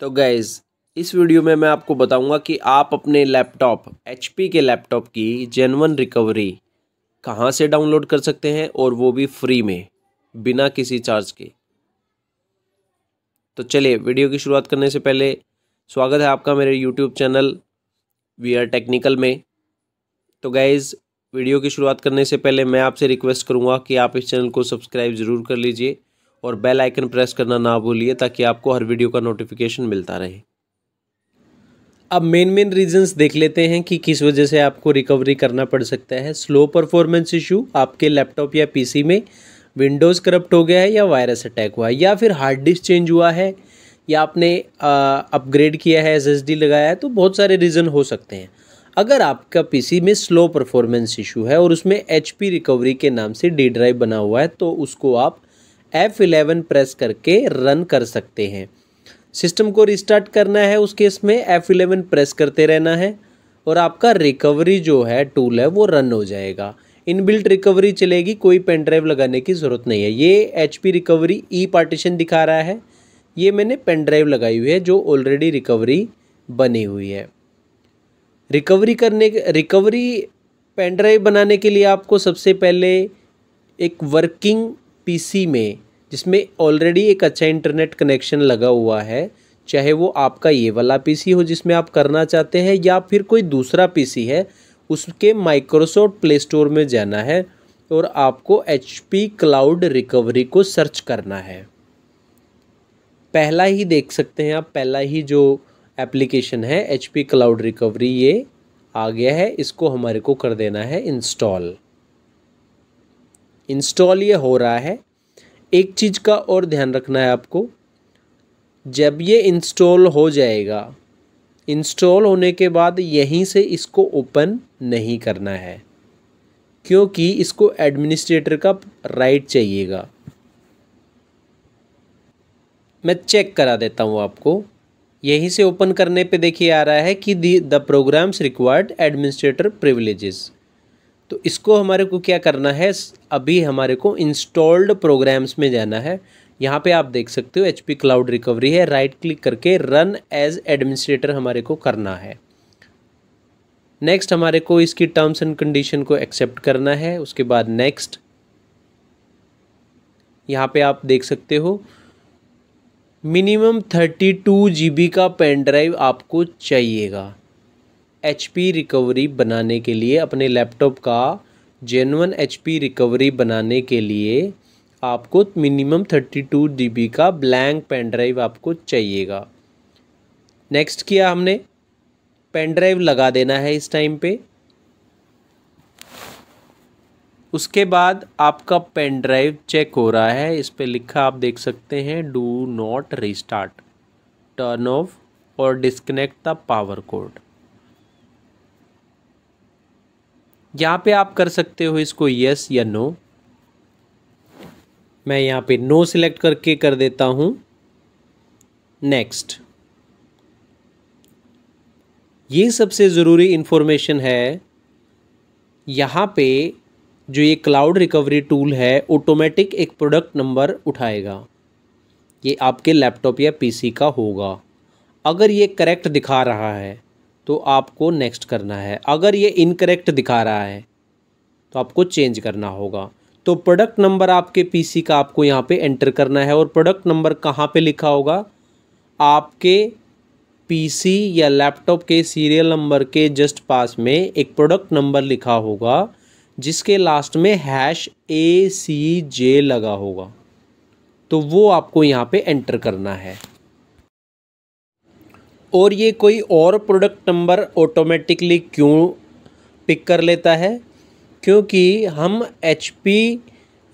तो गैज़ इस वीडियो में मैं आपको बताऊंगा कि आप अपने लैपटॉप एच के लैपटॉप की जेनवन रिकवरी कहाँ से डाउनलोड कर सकते हैं और वो भी फ्री में बिना किसी चार्ज के तो चलिए वीडियो की शुरुआत करने से पहले स्वागत है आपका मेरे YouTube channel V R technical में तो गैज़ वीडियो की शुरुआत करने से पहले मैं आपसे रिक्वेस्ट करूँगा कि आप इस चैनल को सब्सक्राइब ज़रूर कर लीजिए और बेल आइकन प्रेस करना ना भूलिए ताकि आपको हर वीडियो का नोटिफिकेशन मिलता रहे अब मेन मेन रीजंस देख लेते हैं कि किस वजह से आपको रिकवरी करना पड़ सकता है स्लो परफॉर्मेंस इशू आपके लैपटॉप या पीसी में विंडोज़ करप्ट हो गया है या वायरस अटैक हुआ है या फिर हार्ड डिस्क चेंज हुआ है या आपने अपग्रेड किया है एस लगाया है तो बहुत सारे रीज़न हो सकते हैं अगर आपका पीसी में स्लो परफॉर्मेंस इशू है और उसमें एचपी रिकवरी के नाम से डी ड्राइव बना हुआ है तो उसको आप एफ़ इलेवन प्रेस करके रन कर सकते हैं सिस्टम को रिस्टार्ट करना है उस केस में एफ़ इलेवन प्रेस करते रहना है और आपका रिकवरी जो है टूल है वो रन हो जाएगा इनबिल्ट रिकवरी चलेगी कोई पेन ड्राइव लगाने की ज़रूरत नहीं है ये एच रिकवरी ई पार्टीशन दिखा रहा है ये मैंने पेन ड्राइव लगाई हुई है जो ऑलरेडी रिकवरी बनी हुई है रिकवरी करने रिकवरी पेन ड्राइव बनाने के लिए आपको सबसे पहले एक वर्किंग पीसी में जिसमें ऑलरेडी एक अच्छा इंटरनेट कनेक्शन लगा हुआ है चाहे वो आपका ये वाला पीसी हो जिसमें आप करना चाहते हैं या फिर कोई दूसरा पीसी है उसके माइक्रोसॉफ्ट प्ले स्टोर में जाना है और आपको एच पी क्लाउड रिकवरी को सर्च करना है पहला ही देख सकते हैं आप पहला ही जो एप्लीकेशन है एच पी क्लाउड रिकवरी ये आ गया है इसको हमारे को कर देना है इंस्टॉल इंस्टॉल ये हो रहा है एक चीज़ का और ध्यान रखना है आपको जब ये इंस्टॉल हो जाएगा इंस्टॉल होने के बाद यहीं से इसको ओपन नहीं करना है क्योंकि इसको एडमिनिस्ट्रेटर का राइट चाहिएगा मैं चेक करा देता हूँ आपको यहीं से ओपन करने पे देखिए आ रहा है कि the programs required administrator privileges तो इसको हमारे को क्या करना है अभी हमारे को इंस्टॉल्ड प्रोग्राम्स में जाना है यहाँ पे आप देख सकते हो एच पी क्लाउड रिकवरी है राइट क्लिक करके रन एज एडमिनिस्ट्रेटर हमारे को करना है नेक्स्ट हमारे को इसकी टर्म्स एंड कंडीशन को एक्सेप्ट करना है उसके बाद नेक्स्ट यहाँ पे आप देख सकते हो minimum thirty two G B का पेन ड्राइव आपको चाहिएगा एच रिकवरी बनाने के लिए अपने लैपटॉप का जेनवन एच रिकवरी बनाने के लिए आपको मिनिमम थर्टी टू जी का ब्लैंक पेन ड्राइव आपको चाहिएगा नेक्स्ट किया हमने पेन ड्राइव लगा देना है इस टाइम पे उसके बाद आपका पेन ड्राइव चेक हो रहा है इस पर लिखा आप देख सकते हैं do not restart turn off और डिस्कनेक्ट द पावर कोड यहाँ पे आप कर सकते हो इसको यस या नो मैं यहाँ पे नो सिलेक्ट करके कर देता हूँ नेक्स्ट ये सबसे ज़रूरी इन्फॉर्मेशन है यहाँ पे जो ये क्लाउड रिकवरी टूल है ऑटोमेटिक एक प्रोडक्ट नंबर उठाएगा ये आपके लैपटॉप या पीसी का होगा अगर ये करेक्ट दिखा रहा है तो आपको नेक्स्ट करना है अगर ये इनकरेक्ट दिखा रहा है तो आपको चेंज करना होगा तो प्रोडक्ट नंबर आपके पीसी का आपको यहाँ पे एंटर करना है और प्रोडक्ट नंबर कहाँ पे लिखा होगा आपके पीसी या लैपटॉप के सीरियल नंबर के जस्ट पास में एक प्रोडक्ट नंबर लिखा होगा जिसके लास्ट में हैश ए सी जे लगा होगा तो वो आपको यहाँ पे एंटर करना है और ये कोई और प्रोडक्ट नंबर ऑटोमेटिकली क्यों पिक कर लेता है क्योंकि हम एच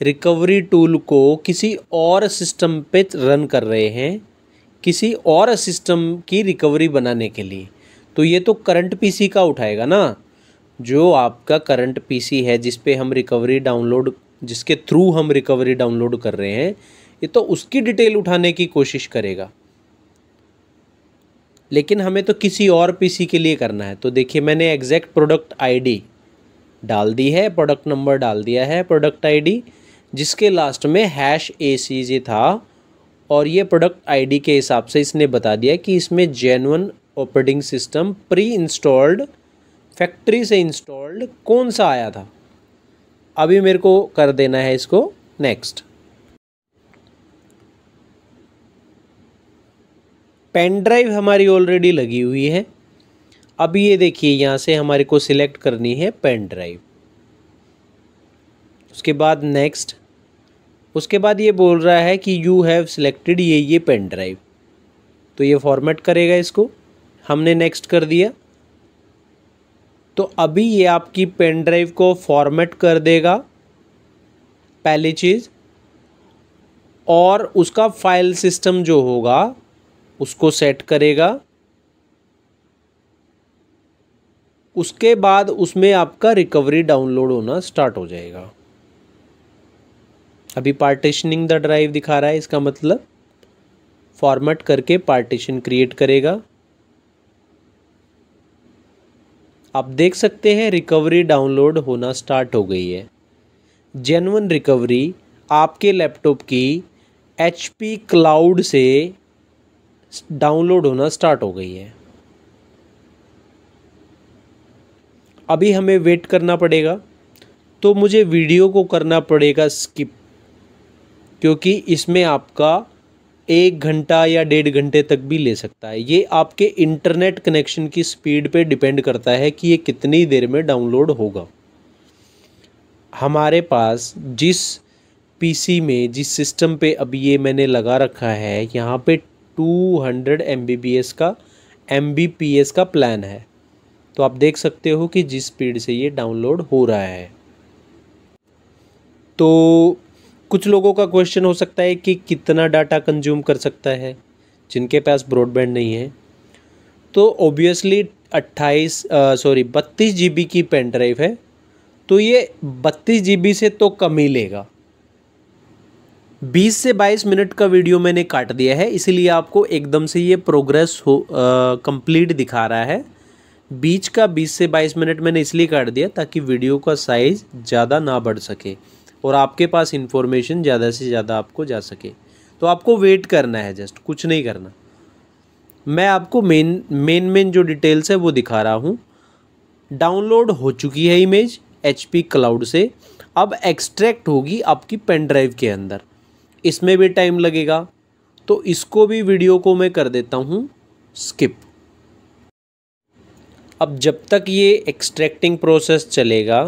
रिकवरी टूल को किसी और सिस्टम पे रन कर रहे हैं किसी और सिस्टम की रिकवरी बनाने के लिए तो ये तो करंट पीसी का उठाएगा ना जो आपका करंट पीसी है जिस पे हम रिकवरी डाउनलोड जिसके थ्रू हम रिकवरी डाउनलोड कर रहे हैं ये तो उसकी डिटेल उठाने की कोशिश करेगा लेकिन हमें तो किसी और पीसी के लिए करना है तो देखिए मैंने एग्जैक्ट प्रोडक्ट आईडी डाल दी है प्रोडक्ट नंबर डाल दिया है प्रोडक्ट आईडी जिसके लास्ट में हैश ए सी जी था और ये प्रोडक्ट आईडी के हिसाब से इसने बता दिया कि इसमें genuine operating system pre installed factory से इंस्टॉल्ड कौन सा आया था अभी मेरे को कर देना है इसको नेक्स्ट पेन ड्राइव हमारी ऑलरेडी लगी हुई है अब ये देखिए यहाँ से हमारे को सिलेक्ट करनी है पेन ड्राइव उसके बाद नेक्स्ट उसके बाद ये बोल रहा है कि यू हैव सिलेक्टेड ये ये पेन ड्राइव तो ये फॉर्मेट करेगा इसको हमने नेक्स्ट कर दिया तो अभी ये आपकी पेन ड्राइव को फॉर्मेट कर देगा पहली चीज़ और उसका फाइल सिस्टम जो होगा उसको सेट करेगा उसके बाद उसमें आपका रिकवरी डाउनलोड होना स्टार्ट हो जाएगा अभी पार्टीशनिंग द ड्राइव दिखा रहा है इसका मतलब फॉर्मेट करके पार्टीशन क्रिएट करेगा आप देख सकते हैं रिकवरी डाउनलोड होना स्टार्ट हो गई है जेनवन रिकवरी आपके लैपटॉप की एच पी क्लाउड से डाउनलोड होना स्टार्ट हो गई है अभी हमें वेट करना पड़ेगा तो मुझे वीडियो को करना पड़ेगा स्किप क्योंकि इसमें आपका एक घंटा या डेढ़ घंटे तक भी ले सकता है ये आपके इंटरनेट कनेक्शन की स्पीड पे डिपेंड करता है कि ये कितनी देर में डाउनलोड होगा हमारे पास जिस पीसी में जिस सिस्टम पे अभी ये मैंने लगा रखा है यहाँ पे two hundred M B B S का एम बी पी एस का प्लान है तो आप देख सकते हो कि जिस स्पीड से ये डाउनलोड हो रहा है तो कुछ लोगों का क्वेश्चन हो सकता है कि कितना डाटा कंज्यूम कर सकता है जिनके पास ब्रॉडबैंड नहीं है तो ओबियसली 28 सॉरी बत्तीस जी की पेन ड्राइव है तो ये बत्तीस जी से तो कम ही लेगा 20 से 22 मिनट का वीडियो मैंने काट दिया है इसीलिए आपको एकदम से ये प्रोग्रेस हो कंप्लीट दिखा रहा है बीच का 20 से 22 मिनट मैंने इसलिए काट दिया ताकि वीडियो का साइज़ ज़्यादा ना बढ़ सके और आपके पास इन्फॉर्मेशन ज़्यादा से ज़्यादा आपको जा सके तो आपको वेट करना है जस्ट कुछ नहीं करना मैं आपको मेन मेन मेन जो डिटेल्स है वो दिखा रहा हूँ डाउनलोड हो चुकी है इमेज एच क्लाउड से अब एक्सट्रैक्ट होगी आपकी पेन ड्राइव के अंदर इसमें भी टाइम लगेगा तो इसको भी वीडियो को मैं कर देता हूँ स्किप अब जब तक ये एक्सट्रैक्टिंग प्रोसेस चलेगा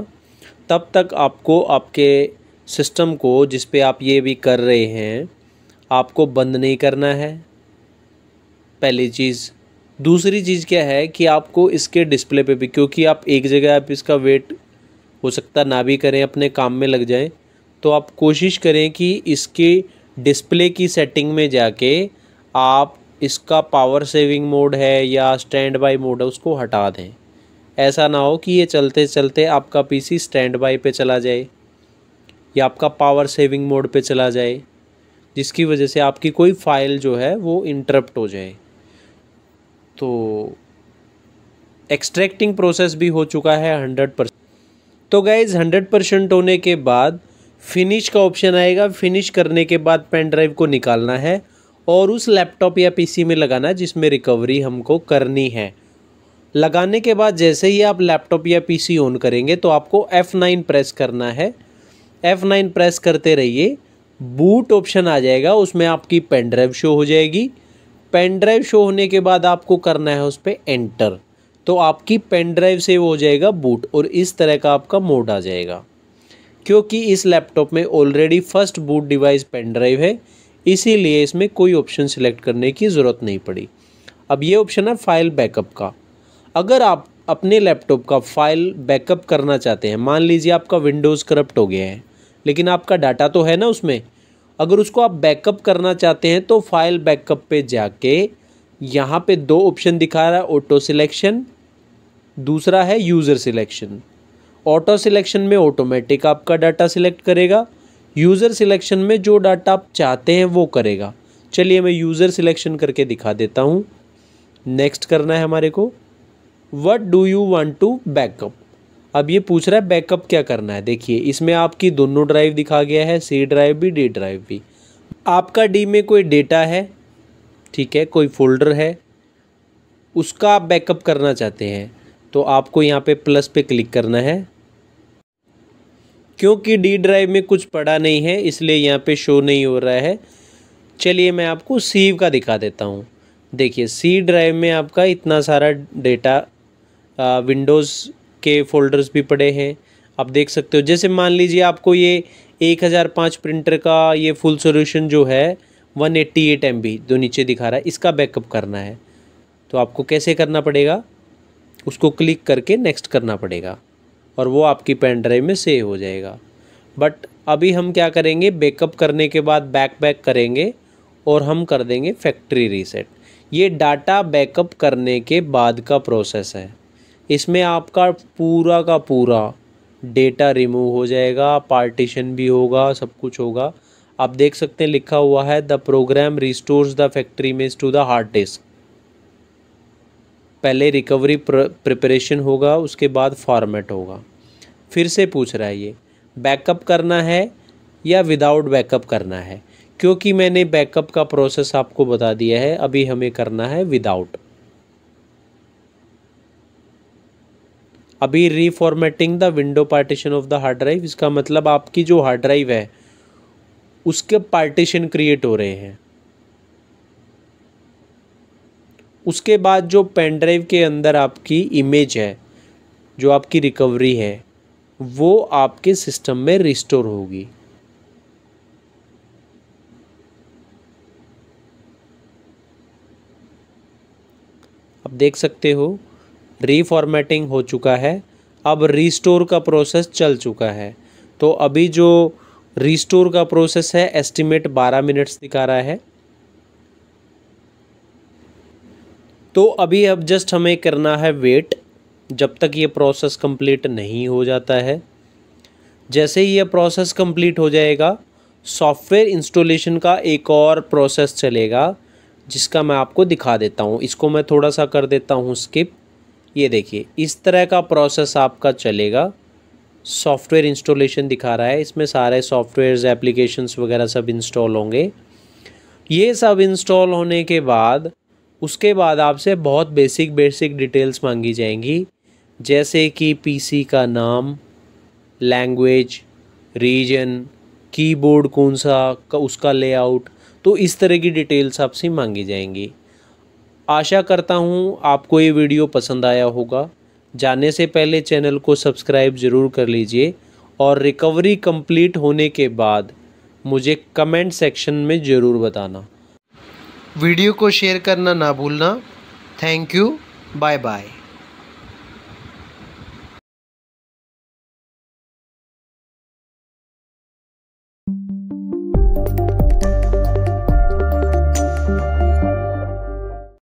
तब तक आपको आपके सिस्टम को जिस पे आप ये भी कर रहे हैं आपको बंद नहीं करना है पहली चीज़ दूसरी चीज़ क्या है कि आपको इसके डिस्प्ले पे भी क्योंकि आप एक जगह आप इसका वेट हो सकता ना भी करें अपने काम में लग जाएं तो आप कोशिश करें कि इसके डिस्प्ले की सेटिंग में जाके आप इसका पावर सेविंग मोड है या स्टैंड बाई मोड है उसको हटा दें ऐसा ना हो कि ये चलते चलते आपका पीसी स्टैंड बाई पे चला जाए या आपका पावर सेविंग मोड पे चला जाए जिसकी वजह से आपकी कोई फाइल जो है वो इंटरप्ट हो जाए तो एक्सट्रैक्टिंग प्रोसेस भी हो चुका है हंड्रेड परसेंट तो गाइज़ हंड्रेड परसेंट होने के बाद फिनिश का ऑप्शन आएगा फिनिश करने के बाद पेन ड्राइव को निकालना है और उस लैपटॉप या पीसी में लगाना जिसमें रिकवरी हमको करनी है लगाने के बाद जैसे ही आप लैपटॉप या पीसी ऑन करेंगे तो आपको F9 प्रेस करना है F9 प्रेस करते रहिए बूट ऑप्शन आ जाएगा उसमें आपकी पेन ड्राइव शो हो जाएगी पेन ड्राइव शो होने के बाद आपको करना है उस पर एंटर तो आपकी पेन ड्राइव सेव हो जाएगा बूट और इस तरह का आपका मोड आ जाएगा क्योंकि इस लैपटॉप में already first boot device pen drive है इसीलिए इसमें कोई ऑप्शन सिलेक्ट करने की ज़रूरत नहीं पड़ी अब ये ऑप्शन है फ़ाइल बैकअप का अगर आप अपने लैपटॉप का फ़ाइल बैकअप करना चाहते हैं मान लीजिए आपका विंडोज़ करप्ट हो गया है लेकिन आपका डाटा तो है ना उसमें अगर उसको आप बैकअप करना चाहते हैं तो फाइल बैकअप पे जाके यहाँ पे दो ऑप्शन दिखा रहा है ऑटो सिलेक्शन दूसरा है यूज़र सिलेक्शन ऑटो सिलेक्शन में ऑटोमेटिक आपका डाटा सिलेक्ट करेगा यूज़र सिलेक्शन में जो डाटा आप चाहते हैं वो करेगा चलिए मैं यूज़र सिलेक्शन करके दिखा देता हूँ नेक्स्ट करना है हमारे को what do you want to back up अब ये पूछ रहा है बैकअप क्या करना है देखिए इसमें आपकी दोनों ड्राइव दिखा गया है सी ड्राइव भी डी ड्राइव भी आपका डी में कोई डेटा है ठीक है कोई फोल्डर है उसका आप बैकअप करना चाहते हैं तो आपको यहाँ पे प्लस पे क्लिक करना है क्योंकि डी ड्राइव में कुछ पड़ा नहीं है इसलिए यहाँ पे शो नहीं हो रहा है चलिए मैं आपको सीव का दिखा देता हूँ देखिए सी ड्राइव में आपका इतना सारा डेटा विंडोज़ के फोल्डर्स भी पड़े हैं आप देख सकते हो जैसे मान लीजिए आपको ये एक हज़ार पाँच प्रिंटर का ये फुल सॉल्यूशन जो है one eighty eight M B जो नीचे दिखा रहा है इसका बैकअप करना है तो आपको कैसे करना पड़ेगा उसको क्लिक करके नेक्स्ट करना पड़ेगा और वो आपकी पेन ड्राइव में सेव हो जाएगा बट अभी हम क्या करेंगे बैकअप करने के बाद बैक बैक करेंगे और हम कर देंगे फैक्ट्री रीसेट ये डाटा बैकअप करने के बाद का प्रोसेस है इसमें आपका पूरा का पूरा डेटा रिमूव हो जाएगा पार्टीशन भी होगा सब कुछ होगा आप देख सकते हैं लिखा हुआ है the program restores the factory image to the hard disk पहले रिकवरी प्रिपरेशन होगा उसके बाद फॉर्मेट होगा फिर से पूछ रहा है ये बैकअप करना है या विदाउट बैकअप करना है क्योंकि मैंने बैकअप का प्रोसेस आपको बता दिया है अभी हमें करना है विदाउट अभी reformatting the window partition of the hard drive इसका मतलब आपकी जो हार्ड ड्राइव है उसके पार्टीशन क्रिएट हो रहे हैं उसके बाद जो पेन ड्राइव के अंदर आपकी इमेज है जो आपकी रिकवरी है वो आपके सिस्टम में रिस्टोर होगी आप देख सकते हो रीफॉर्मेटिंग हो चुका है अब रिस्टोर का प्रोसेस चल चुका है तो अभी जो रिस्टोर का प्रोसेस है एस्टिमेट 12 मिनट्स दिखा रहा है तो अभी अब जस्ट हमें करना है वेट जब तक ये प्रोसेस कंप्लीट नहीं हो जाता है जैसे ही यह प्रोसेस कंप्लीट हो जाएगा सॉफ्टवेयर इंस्टॉलेशन का एक और प्रोसेस चलेगा जिसका मैं आपको दिखा देता हूँ इसको मैं थोड़ा सा कर देता हूँ स्किप ये देखिए इस तरह का प्रोसेस आपका चलेगा सॉफ्टवेयर इंस्टॉलेशन दिखा रहा है इसमें सारे सॉफ्टवेयर्स एप्लीकेशंस वगैरह सब इंस्टॉल होंगे ये सब इंस्टॉल होने के बाद उसके बाद आपसे बहुत बेसिक बेसिक डिटेल्स मांगी जाएंगी जैसे कि पीसी का नाम लैंग्वेज रीजन कीबोर्ड कौन सा उसका लेआउट तो इस तरह की डिटेल्स आपसे मांगी जाएंगी आशा करता हूँ आपको ये वीडियो पसंद आया होगा जाने से पहले चैनल को सब्सक्राइब ज़रूर कर लीजिए और रिकवरी कंप्लीट होने के बाद मुझे कमेंट सेक्शन में ज़रूर बताना वीडियो को शेयर करना ना भूलना थैंक यू बाय बाय